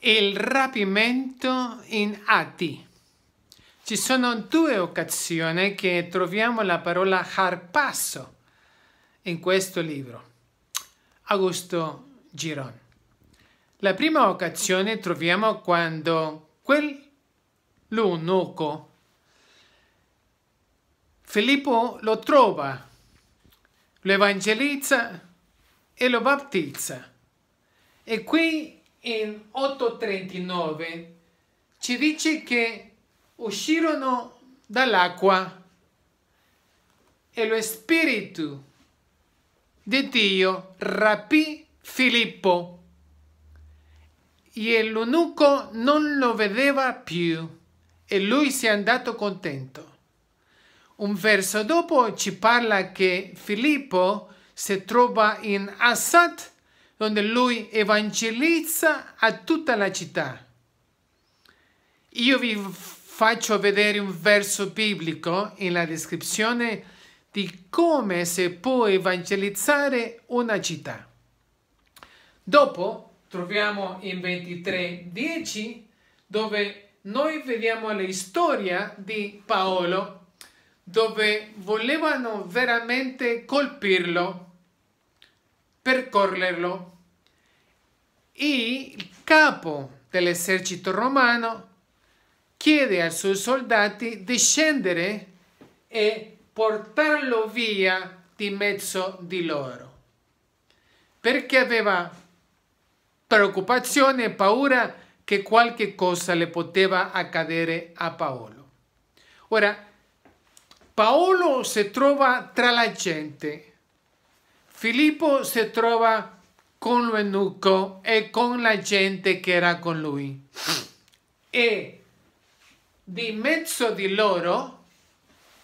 il rapimento in Atti. Ci sono due occasioni che troviamo la parola harpasso in questo libro. Augusto Giron. La prima occasione troviamo quando quell'eunuco Filippo lo trova, lo evangelizza e lo baptizza. E qui in 8.39 ci dice che uscirono dall'acqua e lo Spirito di Dio rapì Filippo e l'eunuco non lo vedeva più e lui si è andato contento. Un verso dopo ci parla che Filippo si trova in Assad dove lui evangelizza a tutta la città. Io vi faccio vedere un verso biblico in la descrizione di come si può evangelizzare una città. Dopo troviamo in 23:10 dove noi vediamo la storia di Paolo dove volevano veramente colpirlo percorrerlo e il capo dell'esercito romano chiede ai suoi soldati di scendere e portarlo via di mezzo di loro perché aveva preoccupazione e paura che qualche cosa le poteva accadere a Paolo. Ora, Paolo si trova tra la gente, Filippo si trova con l'eunuco e con la gente che era con lui. E di mezzo di loro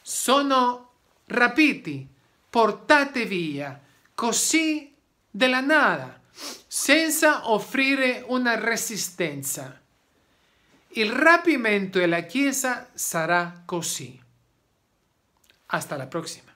sono rapiti, portati via, così della nada, senza offrire una resistenza. Il rapimento della Chiesa sarà così. Hasta la prossima.